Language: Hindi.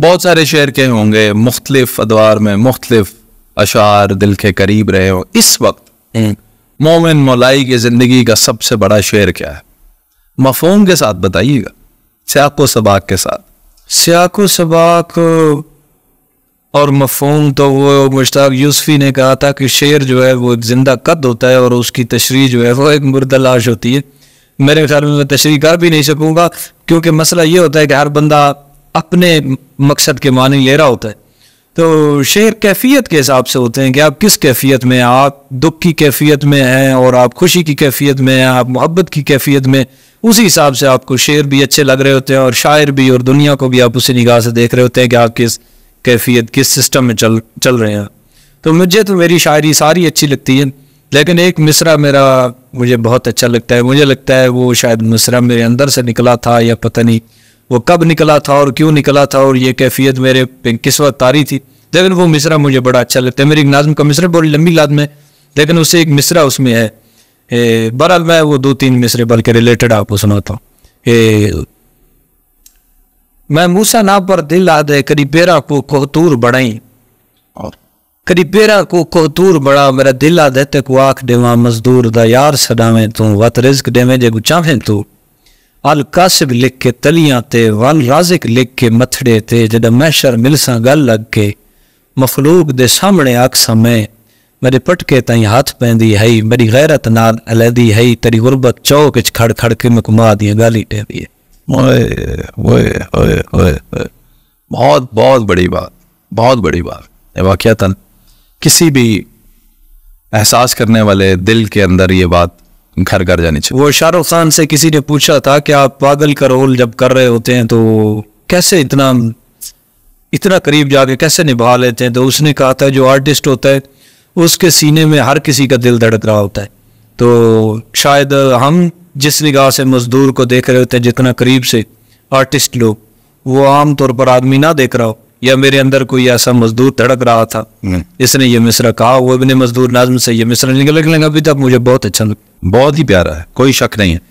बहुत सारे शेर के होंगे मुख्तलिफ अदवार में मुख्तलिफ अशार दिल के करीब रहे हो इस वक्त हम्म। मोमिन मोलाई की ज़िंदगी का सबसे बड़ा शेर क्या है मफहम के साथ बताइएगा स्याको सबाक के साथ स्याको सबाक और मफहम तो वो मुश्ताक यूसफी ने कहा था कि शेर जो है वो एक ज़िंदा कद होता है और उसकी तशरी जो है वो एक मुर्दलाश लाश होती है मेरे ख्याल में मैं तशरी कर भी नहीं सकूँगा क्योंकि मसला ये होता है कि हर बंदा अपने मकसद के मानी ले रहा होता है तो शेर कैफियत के हिसाब से होते हैं कि आप किस कैफियत में हैं आप दुख की कैफियत में हैं और आप खुशी की कैफियत में हैं आप मोहब्बत की कैफियत में उसी हिसाब से आपको शेर भी अच्छे लग रहे होते हैं और शायर भी और दुनिया को भी आप उसी निगाह से देख रहे होते हैं कि आप किस कैफियत किस सिस्टम में चल चल रहे हैं तो मुझे तो मेरी शायरी सारी अच्छी लगती है लेकिन एक मिसरा मेरा मुझे बहुत अच्छा लगता है मुझे लगता है वो शायद मिसरा मेरे अंदर से निकला था या पता नहीं वो कब निकला था और क्यों निकला था और ये कैफियत मेरे पे किस वक्त तारी थी लेकिन वो मिसरा मुझे बड़ा अच्छा लगता है मेरी नाजम का मिसरा बड़ी लंबी लाद में लेकिन उससे एक मिसरा उसमें है बहरहाल मैं वो दो तीन मिसरे बल्कि रिलेटेड आपको सुनाता हूँ मैं मूसा ना पर दिल आदे दे करीबेरा को कोहतूर बढ़ाई और करीबेरा को कोहतूर बढ़ा मेरा दिल आदे तक को आख देवा मजदूर दा यार सदावे तू वत रिज्क देवे जे गुचावे तू अल कासिब लिख के तलिया ते वन राजिक लिख के मथड़े ते जद मैशर मिलसा गल लग के मफलूक दे सामने आख समय मेरे पटके तई हाथ पैंदी हई मेरी गैरत नाल अलहदी हई तेरी गुरबत चौक च खड़ खड़ के मैं घुमा दिया गाली टेदी है बहुत बहुत बड़ी बात बहुत बड़ी बात वाक़ता किसी भी एहसास करने वाले दिल के अंदर ये बात घर घर जानी चाहिए वो शाहरुख खान से किसी ने पूछा था कि आप पागल का रोल जब कर रहे होते हैं तो कैसे इतना इतना करीब जाके कैसे निभा लेते हैं तो उसने कहा था जो आर्टिस्ट होता है उसके सीने में हर किसी का दिल धड़क रहा होता है तो शायद हम जिस निगाह से मजदूर को देख रहे होते हैं जितना करीब से आर्टिस्ट लोग वो आम तौर पर आदमी ना देख रहा हो या मेरे अंदर कोई ऐसा मजदूर तड़क रहा था इसने ये मिसरा कहा वो अपने मजदूर नाजम से ये मिसरा निकल लेंगे अभी तक मुझे बहुत अच्छा लगा बहुत ही प्यारा है कोई शक नहीं है